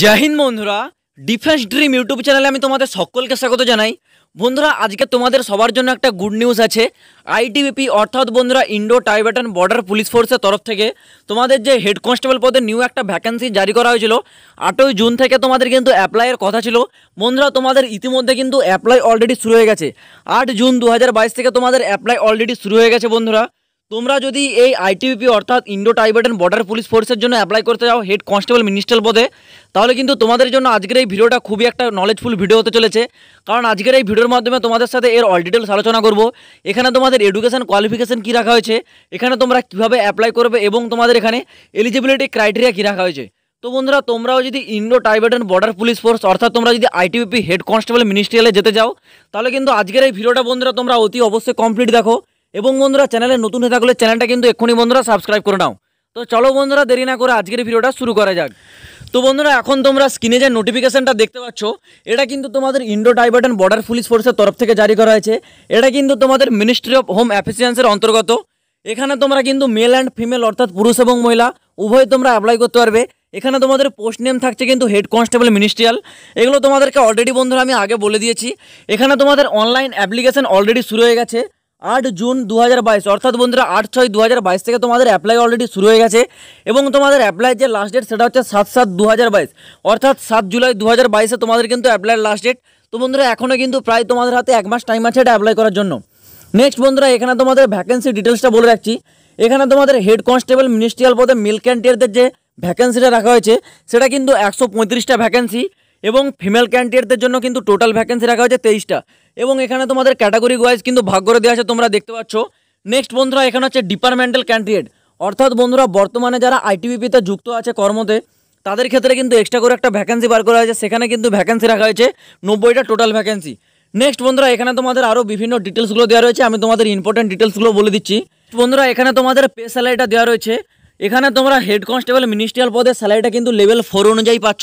জাহিন বন্ধুরা defence dream YouTube চ্যানেলে আমি তোমাদের সকলকে স্বাগত জানাই বন্ধুরা আজকে তোমাদের সবার জন্য একটা গুড নিউজ আছে আইটিবিপি অর্থাৎ বন্ধুরা ইন্ডো টাইবেটান বর্ডার পুলিশ ফোর্সের তরফ থেকে তোমাদের যে হেড কনস্টেবল পদে নিউ একটা ভ্যাকেন্সি জারি করা হয়েছিল আটই জুন থেকে তোমাদের কিন্তু অ্যাপ্লাইয়ের কথা ছিল বন্ধুরা তোমাদের ইতিমধ্যে কিন্তু অ্যাপ্লাই অলরেডি শুরু হয়ে গেছে আট জুন দু থেকে তোমাদের অ্যাপ্লাই অলরেডি শুরু হয়ে গেছে বন্ধুরা তোমরা যদি এই আইটিবিপি অর্থাৎ ইন্ডো টাইবেটান বর্ডার পুলিশ ফোর্সের জন্য অ্যাপ্লাই করতে যাও হেড কনস্টেবল মিনিস্টার পদে তাহলে কিন্তু তোমাদের জন্য আজকের এই ভিডিওটা খুবই একটা নলেজফুল ভিডিও হতে চলেছে কারণ আজকের এই ভিডিওর মাধ্যমে তোমাদের সাথে এর অল ডিটেলস আলোচনা করব এখানে তোমাদের এডুকেশন কোয়ালিফিকেশন কী রাখা হয়েছে এখানে তোমরা কীভাবে অ্যাপ্লাই করবে এবং তোমাদের এখানে এলিজিবিলিটি ক্রাইটেরিয়া কী রাখা হয়েছে তো বন্ধুরা তোমরাও যদি Indo Tibetan border police force অর্থাৎ তোমরা যদি আইটিবিপি হেড কনস্টেবল মিনিস্ট্রিয়ালে যেতে যাও তাহলে কিন্তু আজকের এই ভিডিওটা বন্ধুরা তোমরা অতি অবশ্যই কমপ্লিট দেখো এবং বন্ধুরা চ্যানেলে নতুন হয়ে থাকলে চ্যানেলটা কিন্তু এক্ষুনি বন্ধুরা সাবস্ক্রাইব করে নাও তো চলো বন্ধুরা দেরি না করে আজকের ভিডিওটা শুরু করা যাক তো বন্ধুরা এখন তোমরা স্ক্রিনে যে নোটিফিকেশানটা দেখতে পাচ্ছ এটা কিন্তু তোমাদের ইন্ডো ডাইবার্টন বর্ডার পুলিশ ফোর্সের তরফ থেকে জারি করা হয়েছে এটা কিন্তু তোমাদের মিনিস্ট্রি অফ হোম অ্যাফিসিয়েন্সের অন্তর্গত এখানে তোমরা কিন্তু মেল অ্যান্ড ফিমেল অর্থাৎ পুরুষ এবং মহিলা উভয় তোমরা অ্যাপ্লাই করতে পারবে এখানে তোমাদের পোস্ট নেম থাকছে কিন্তু হেড কনস্টেবল মিনিস্ট্রিয়াল এগুলো তোমাদেরকে অলরেডি বন্ধুরা আমি আগে বলে দিয়েছি এখানে তোমাদের অনলাইন অ্যাপ্লিকেশান অলরেডি শুরু হয়ে গেছে আট জুন দু অর্থাৎ বন্ধুরা আট ছয় দু থেকে তোমাদের অ্যাপ্লাই অলরেডি শুরু হয়ে গেছে এবং তোমাদের অ্যাপ্লাই যে লাস্ট ডেট সেটা হচ্ছে সাত সাত দু অর্থাৎ সাত জুলাই দু হাজার তোমাদের কিন্তু অ্যাপ্লাইয়ের লাস্ট ডেট তো বন্ধুরা এখনও কিন্তু প্রায় তোমাদের হাতে এক মাস টাইম আছে এটা অ্যাপ্লাই করার জন্য নেক্সট বন্ধুরা এখানে তোমাদের ভ্যাকেন্সি ডিটেলসটা বলে রাখছি এখানে তোমাদের হেড কনস্টেবল মিনিস্ট্রিয়াল পদে মিল্ক ক্যান্টিয়ারদের যে ভ্যাকেন্সিটা রাখা হয়েছে সেটা কিন্তু একশো পঁয়ত্রিশটা ভ্যাকেন্সি এবং ফিমেল ক্যান্ডিডেটদের জন্য কিন্তু টোটাল ভ্যাকেন্সি রাখা হয়েছে তেইশটা এবং এখানে তোমাদের ক্যাটাগরি ওয়াইজ কিন্তু ভাগ করে দেওয়া আছে তোমরা দেখতে পাচ্ছ নেক্সট বন্ধুরা এখানে হচ্ছে ডিপার্টমেন্টাল ক্যান্ডিডেট অর্থাৎ বন্ধুরা বর্তমানে যারা আইটিবিপিতে যুক্ত আছে কর্মতে তাদের ক্ষেত্রে কিন্তু এক্সট্রা করে একটা ভ্যাকেন্সি বার করা হয়েছে সেখানে কিন্তু ভ্যাকেন্সি রাখা হয়েছে নব্বইটা টোটাল ভ্যাকেন্সি নেক্সট বন্ধুরা এখানে তোমাদের আরও বিভিন্ন ডিটেলসগুলো দেওয়া রয়েছে আমি তোমাদের ইম্পর্টেন্ট ডিটেলসগুলো বলে দিচ্ছি বন্ধুরা এখানে তোমাদের পে স্যালারিটা দেওয়া রয়েছে এখানে তোমরা হেড কনস্টেবল মিনিস্ট্রিয়াল পদের স্যালারিটা কিন্তু লেভেল ফোর অনুযায়ী পাচ্ছ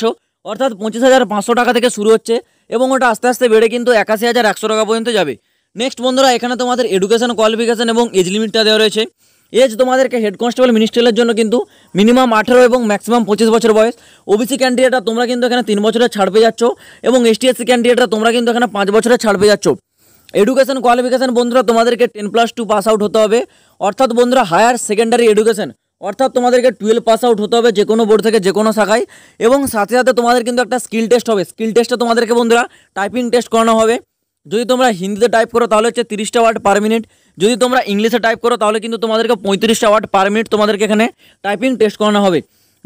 অর্থাৎ পঁচিশ হাজার পাঁচশো টাকা থেকে শুরু হচ্ছে এবং ওটা আস্তে আস্তে বেড়ে কিন্তু একাশি হাজার একশো টাকা পর্যন্ত যাবে নেক্সট বন্ধুরা এখানে তোমাদের এডুকেশন কোয়ালিফিকেশন এবং এজ লিমিটটা দেওয়া রয়েছে এজ তোমাদেরকে হেড কনস্টেবল মিনিস্ট্রিয়ালের জন্য কিন্তু মিনিমাম আঠেরো এবং ম্যাক্সিমাম পঁচিশ বছর বয়স ওবিসি ক্যান্ডিডেটরা তোমরা কিন্তু এখানে তিন বছরের ছাড় পেয়ে যাচ্ছ এবং এসটিএসসি ক্যান্ডিডেটরা তোমরা কিন্তু এখানে পাঁচ বছরের ছাড় পেয়ে যাচ্ছ এডুকেশন কোয়ালিফিকেশন বন্ধুরা তোমাদেরকে ten plus two pass out হতে হবে অর্থাৎ বন্ধুরা হায়ার সেকেন্ডারি এডুকেশন অর্থাৎ তোমাদেরকে টুয়েলভ পাস আউট হতে হবে যে কোনো বোর্ড থেকে যে কোনো শাখায় এবং সাথে সাথে তোমাদের কিন্তু একটা স্কিল টেস্ট হবে স্কিল টেস্টে তোমাদেরকে বন্ধুরা টাইপিং টেস্ট করানো হবে যদি তোমরা হিন্দিতে টাইপ করো তাহলে হচ্ছে তিরিশটা ওয়ার্ড পার মিনিট যদি তোমরা ইংলিশে টাইপ করো তাহলে কিন্তু তোমাদেরকে পঁয়ত্রিশটা ওয়ার্ড পার মিনিট তোমাদেরকে এখানে টাইপিং টেস্ট করানো হবে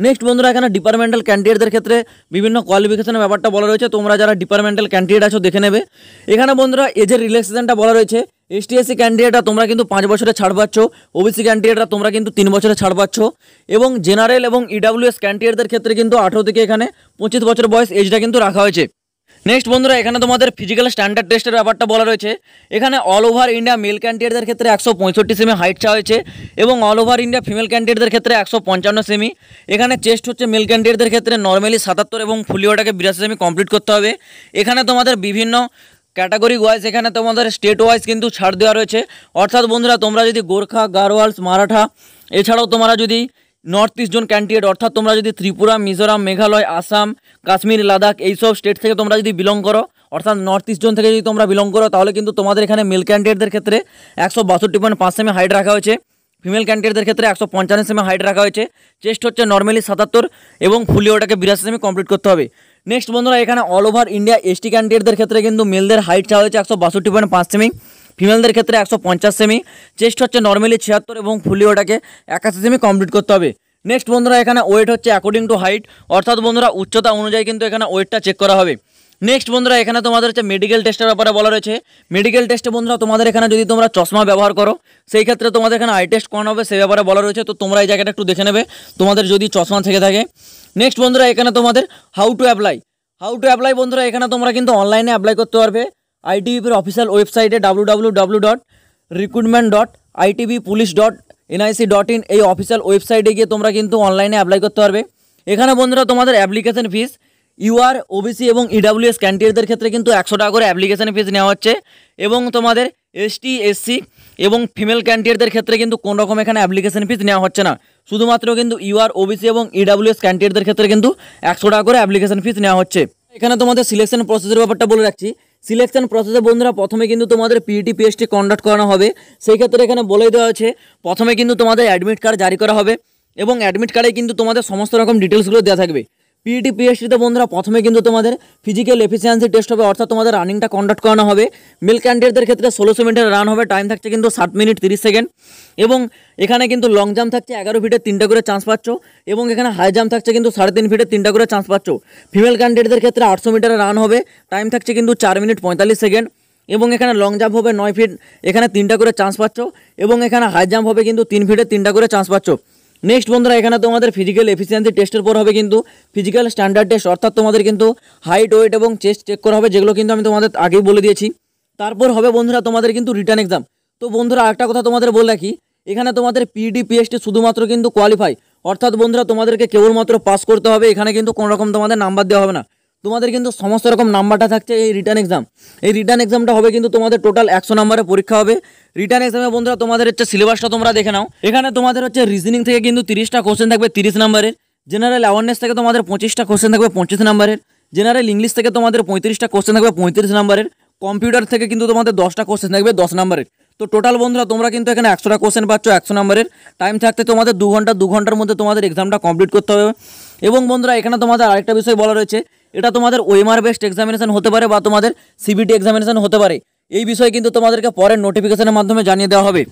নেক্সট বন্ধুরা এখানে ডিপার্টমেন্টাল ক্যান্ডিডেটদের ক্ষেত্রে বিভিন্ন কোয়ালিফিকেশনের ব্যাপারটা বলা রয়েছে তোমরা যারা ডিপার্টমেন্টাল ক্যান্ডিডেট আছো দেখে নেবে এখানে বন্ধুরা এজের রিল্যাক্সেশনটা বলা রয়েছে এসটিএসসি ক্যান্ডিডেটরা তোমরা কিন্তু পাঁচ বছরে ছাড় পাচ্ছ ওবিসি ক্যান্ডিডেটরা তোমরা কিন্তু তিন বছরে ছাড় পাচ্ছ এবং জেনারেল এবং ইডাব্লিউএস e ক্যান্ডিডেটদের ক্ষেত্রে কিন্তু আঠেরো থেকে এখানে পঁচিশ বছর বয়স এজটা কিন্তু রাখা হয়েছে নেক্সট বন্ধুরা এখানে তোমাদের ফিজিক্যাল স্ট্যান্ডার্ড টেস্টের ব্যাপারটা বলা রয়েছে এখানে অল ওভার ইন্ডিয়া মেল ক্যান্ডিডেটদের ক্ষেত্রে একশো পঁয়ষট্টি সেমি হাইট চা হয়েছে এবং অল ওভার ইন্ডিয়া ফিমেল ক্যান্ডিডেটদের ক্ষেত্রে একশো পঞ্চান্ন সেমি এখানে চেস্ট হচ্ছে মেল ক্যান্ডিডেটদের ক্ষেত্রে নর্মালি সাতাত্তর এবং ফুলিওটাকে বিরাশি সেমি কমপ্লিট করতে হবে এখানে তোমাদের বিভিন্ন ক্যাটাগরি ওয়াইজ এখানে তোমাদের স্টেট ওয়াইজ কিন্তু ছাড় দেওয়া রয়েছে অর্থাৎ বন্ধুরা তোমরা যদি গোর্খা গারোয়ালস মারাঠা এছাড়াও তোমরা যদি নর্থ ইস্ট জোন ক্যান্ডিডেট অর্থাৎ তোমরা যদি ত্রিপুরা মিজোরাম মেঘালয় আসাম কাশ্মীর লাদাখ এইসব স্টেট থেকে তোমরা যদি বিলং করো অর্থাৎ নর্থ ইস্ট জোন থেকে যদি তোমরা বিলং করো তাহলে কিন্তু তোমাদের এখানে মেল ক্যান্ডিডেটদের ক্ষেত্রে একশো বাষট্টি পয়েন্ট পাঁচ সেমে হাইট রাখা হয়েছে ফিমেল ক্যান্ডিডেটদের ক্ষেত্রে একশো পঞ্চান্ন সেমে হাইট রাখা হয়েছে চেস্ট হচ্ছে নর্মালি সাতাত্তর এবং ফুলি ওটাকে বিরাশি সেমে কমপ্লিট করতে হবে নেক্সট বন্ধুরা এখানে অল ওভার ইন্ডিয়া এসটি ক্যান্ডিডেটদের ক্ষেত্রে কিন্তু মেলদের হাইট চাওয়া হয়েছে একশো বাষট্টি পয়েন্ট পাঁচ সেমি ফিমেলদের ক্ষেত্রে একশো পঞ্চাশ সেমি চেস্ট হচ্ছে নর্মালি ছিয়াত্তর এবং ফুলি ওটাকে একাশি সেমি কমপ্লিট করতে হবে নেক্সট বন্ধুরা এখানে ওয়েট হচ্ছে অ্যাকর্ডিং টু হাইট অর্থাৎ বন্ধুরা উচ্চতা অনুযায়ী কিন্তু এখানে ওয়েটটা চেক করা হবে নেক্সট বন্ধুরা এখানে তোমাদের হচ্ছে মেডিকেল টেস্টের ব্যাপারে বলা রয়েছে মেডিকেল টেস্টে বন্ধুরা তোমাদের এখানে যদি তোমরা চশমা ব্যবহার করো সেই ক্ষেত্রে তোমাদের এখানে আই টেস্ট করানো হবে সে ব্যাপারে বলা রয়েছে তো তোমরা এই জায়গাটা একটু দেখে নেবে তোমাদের যদি চশমা থেকে থাকে নেক্সট বন্ধুরা এখানে তোমাদের how to apply how to apply বন্ধুরা এখানে তোমরা কিন্তু অনলাইনে অ্যাপ্লাই করতে পারবে আইটিবির অফিসিয়াল ওয়েবসাইটে W W W dot recruitment dot ITB police dot NIC dot in এই অফিসিয়াল ওয়েবসাইটে গিয়ে তোমরা কিন্তু অনলাইনে অ্যাপ্লাই করতে পারবে এখানে বন্ধুরা তোমাদের অ্যাপ্লিকেশন ফিস ইউআর ওবিসি এবং ইডাব্লিউএস e ক্যান্ডিডেটদের ক্ষেত্রে কিন্তু একশো টাকা করে অ্যাপ্লিকেশন ফিজ নেওয়া হচ্ছে এবং তোমাদের এসটি এসসি এবং ফিমেল ক্যান্ডিডেটদের ক্ষেত্রে কিন্তু কোন রকম এখানে অ্যাপ্লিকেশন ফিজ নেওয়া হচ্ছে না শুধুমাত্র কিন্তু ইউআর ওবিসি এবং ইডাব্লিউএস e ক্যান্ডিডেটদের ক্ষেত্রে কিন্তু একশো টাকা করে অ্যাপ্লিকেশন ফিজ নেওয়া হচ্ছে এখানে তোমাদের সিলেকশন প্রসেসের ব্যাপারটা বলে রাখছি সিলেকশন প্রসেসে বন্ধুরা প্রথমে কিন্তু তোমাদের পিইটি পিএসটি কন্ডাক্ট করানো হবে সেই ক্ষেত্রে এখানে বলে দেওয়া হয়েছে প্রথমে কিন্তু তোমাদের অ্যাডমিট কার্ড জারি করা হবে এবং অ্যাডমিট কার্ডে কিন্তু তোমাদের সমস্ত রকম ডিটেলসগুলো দেওয়া থাকবে পিইটি পিএইচডিতে e বন্ধুরা প্রথমে কিন্তু তোমাদের ফিজিক্যাল এফিসিয়েন্সি টেস্ট হবে অর্থাৎ তোমাদের রানিংটা কন্ডাক্ট করানো হবে মেল ক্যান্ডিডেটদের ক্ষেত্রে ষোলোশো মিনিটের রান হবে টাইম থাকছে কিন্তু সাত মিনিট তিরিশ সেকেন্ড এবং এখানে কিন্তু লং জাম্প থাকছে এগারো ফিটে তিনটা করে চান্স পাচ্ছ এবং এখানে হাই জাম্প থাকছে কিন্তু সাড়ে তিন ফিটে তিনটা করে চান্স পাচ্ছ ফিমেল ক্যান্ডিডেটদের ক্ষেত্রে আটশো মিটারের রান হবে টাইম থাকছে কিন্তু চার মিনিট পঁয়তাল্লিশ সেকেন্ড এবং এখানে লং জাম্প হবে নয় ফিট এখানে তিনটা করে চান্স পাচ্ছ এবং এখানে হাই জাম্প হবে কিন্তু তিন ফিটে তিনটা করে চান্স পাচ্ছ নেক্সট বন্ধুরা এখানে তোমাদের ফিজিক্যাল এফিসিয়েন্সি টেস্টের পর হবে কিন্তু ফিজিক্যাল স্ট্যান্ডার্ড টেস্ট অর্থাৎ তোমাদের কিন্তু হাইট ওয়েট এবং চেস্ট চেক করা হবে যেগুলো কিন্তু আমি তোমাদের আগেই বলে দিয়েছি তারপর হবে বন্ধুরা তোমাদের কিন্তু রিটার্ন এক্সাম তো বন্ধুরা একটা কথা তোমাদের বলে রাখি এখানে তোমাদের পিডি পিএসটি শুধুমাত্র কিন্তু কোয়ালিফাই অর্থাৎ বন্ধুরা তোমাদেরকে কেবলমাত্র পাস করতে হবে এখানে কিন্তু কোনো রকম তোমাদের নাম্বার দেওয়া হবে না তোমাদের কিন্তু সমস্ত রকম নাম্বারটা থাকছে এই রিটার্ন এক্সাম এই রিটার্ন এক্সামটা হবে কিন্তু তোমাদের টোটাল একশো নাম্বারে পরীক্ষা হবে রিটার্ন এক্সামে বন্ধুরা তোমাদের হচ্ছে সিলেবাসটা তোমরা দেখে নাও এখানে তোমাদের হচ্ছে রিজনিং থেকে কিন্তু তিরিশটা কোশ্চেন থাকবে তিরিশ নাম্বারের জেনারেল অ্যাওয়ারনেস থেকে তোমাদের পঁচিশটা কোশ্চেন থাকবে পঁচিশ নাম্বারের জেনারেল ইংলিশ থেকে তোমাদের পঁয়ত্রিশটা কোশ্চেন থাকবে পঁয়ত্রিশ নাম্বারের কম্পিউটার থেকে কিন্তু তোমাদের দশটা কোশ্চেন থাকবে দশ নাম্বারের তো টোটাল বন্ধুরা তোমরা কিন্তু এখানে একশোটা কোশ্চেন পাচ্ছ একশো নাম্বারের টাইম থাকতে তোমাদের দু ঘন্টা দু ঘন্টার মধ্যে তোমাদের এক্সামটা কমপ্লিট করতে হবে এবং বন্ধুরা এখানে তোমাদের আরেকটা বিষয় বলা রয়েছে এটা তোমাদের ওয়েমার বেস্ট এক্সামিনেশন হতে পারে বা তোমাদের সিবিটি এক্সামিনেশন হতে পারে এই বিষয়ে কিন্তু তোমাদেরকে পরের নোটিফিকেশনের মাধ্যমে জানিয়ে দেওয়া হবে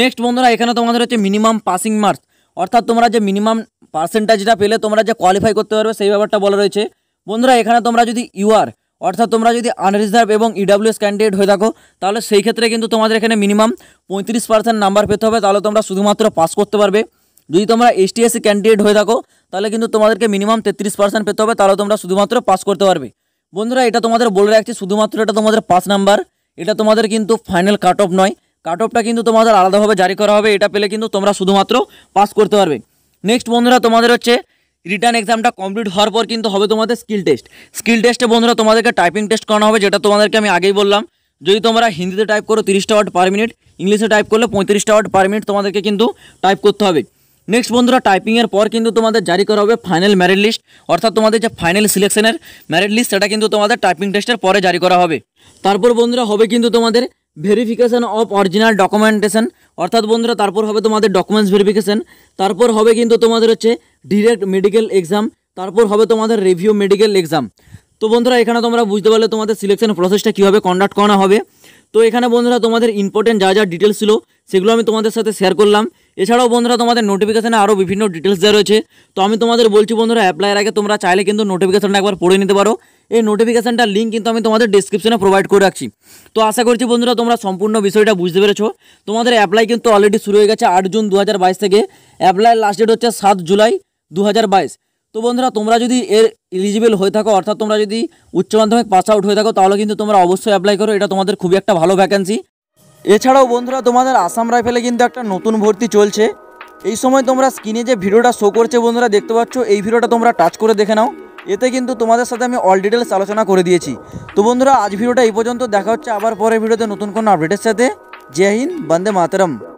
নেক্সট বন্ধুরা এখানে তোমাদের হচ্ছে মিনিমাম পাসিং মার্কস অর্থাৎ তোমরা যে মিনিমাম পার্সেন্টেজটা পেলে তোমরা যে কোয়ালিফাই করতে পারবে সেই ব্যাপারটা বলা রয়েছে বন্ধুরা এখানে তোমরা যদি ইউআর অর্থাৎ তোমরা যদি আনরিজার্ভ এবং ইডাব্লিউএস e ক্যান্ডিডেট হয়ে থাকো তাহলে সেই ক্ষেত্রে কিন্তু তোমাদের এখানে মিনিমাম পঁয়ত্রিশ পার্সেন্ট নাম্বার পেতে হবে তাহলে তোমরা শুধুমাত্র পাস করতে পারবে যদি তোমরা এসটিএসসি ক্যান্ডিডেট হয়ে থাকো তাহলে কিন্তু তোমাদেরকে মিনিমাম তেত্রিশ পার্সেন্ট পেতে হবে তাহলে তোমরা শুধুমাত্র পাস করতে পারবে বন্ধুরা এটা তোমাদের বলে রাখছি শুধুমাত্র এটা তোমাদের পাস নাম্বার এটা তোমাদের কিন্তু ফাইনাল কাট অফ নয় কাট অফটা কিন্তু তোমাদের আলাদাভাবে জারি করা হবে এটা পেলে কিন্তু তোমরা শুধুমাত্র পাস করতে পারবে নেক্সট বন্ধুরা তোমাদের হচ্ছে রিটার্ন এক্সামটা কমপ্লিট হওয়ার পর কিন্তু হবে তোমাদের স্কিল টেস্ট স্কিল টেস্টে বন্ধুরা তোমাদেরকে টাইপিং টেস্ট করানো হবে যেটা তোমাদেরকে আমি আগেই বললাম যদি তোমরা হিন্দিতে টাইপ করো তিরিশটা ওয়ার্ড পার মিনিট ইংলিশে টাইপ করলে পঁয়ত্রিশটা ওয়ার্ড পার মিনিট তোমাদেরকে কিন্তু টাইপ করতে হবে নেক্সট বন্ধুরা টাইপিংয়ের পর কিন্তু তোমাদের জারি করা হবে ফাইনাল ম্যারিট লিস্ট অর্থাৎ তোমাদের যে ফাইনাল সিলেকশনের ম্যারিট লিস্ট সেটা কিন্তু তোমাদের টাইপিং টেস্টের পরে জারি করা হবে তারপর বন্ধুরা হবে কিন্তু তোমাদের ভেরিফিকেশান অফ অরিজিনাল ডকুমেন্টেশন অর্থাৎ বন্ধুরা তারপর হবে তোমাদের ডকুমেন্টস ভেরিফিকেশান তারপর হবে কিন্তু তোমাদের হচ্ছে ডিরেক্ট মেডিকেল এক্সাম তারপর হবে তোমাদের রিভিউ মেডিকেল এক্সাম তো বন্ধুরা এখানে তোমরা বুঝতে পারলে তোমাদের সিলেকশন প্রসেসটা কীভাবে কন্ডাক্ট করা হবে তো এখানে বন্ধুরা তোমাদের ইম্পর্টেন্ট যা যা ডিটেলস ছিল সেগুলো আমি তোমাদের সাথে শেয়ার করলাম এছাড়াও বন্ধুরা তোমাদের নোটিফিকেশানে আরও বিভিন্ন ডিটেলস দেওয়া রয়েছে তো আমি তোমাদের বলছি বন্ধুরা অ্যাপ্লাইয়ের আগে তোমরা চাইলে কিন্তু নোটিফিকেশানটা একবার পড়ে নিতে পারো এই নোটিফিকেশানটার লিঙ্ক কিন্তু আমি তোমাদের ডিসক্রিপশনে প্রোভাইড করে রাখছি তো আশা করছি বন্ধুরা তোমরা সম্পূর্ণ বিষয়টা বুঝতে পেরেছো তোমাদের অ্যাপ্লাই কিন্তু অলরেডি শুরু হয়ে গেছে আট জুন দু থেকে অ্যাপ্লাইয়ের লাস্ট ডেট হচ্ছে সাত জুলাই দু তো বন্ধুরা তোমরা যদি এর এলিজিবল হয়ে থাকো অর্থাৎ তোমরা যদি উচ্চ মাধ্যমিক পাস আউট হয়ে থাকো তাহলে কিন্তু তোমরা অবশ্যই অ্যাপ্লাই করো এটা তোমাদের খুবই একটা ভালো ভ্যাকেন্সি এছাড়াও বন্ধুরা তোমাদের আসাম রাইফেলে কিন্তু একটা নতুন ভর্তি চলছে এই সময় তোমরা স্ক্রিনে যে ভিডিওটা শো করছে বন্ধুরা দেখতে পাচ্ছ এই ভিডিওটা তোমরা টাচ করে দেখে নাও এতে কিন্তু তোমাদের সাথে আমি অল ডিটেলস আলোচনা করে দিয়েছি তো বন্ধুরা আজ ভিডিওটা এই পর্যন্ত দেখা হচ্ছে আবার পরের ভিডিওতে নতুন কোনো আপডেটের সাথে জয় হিন্দ বন্দে মাতরম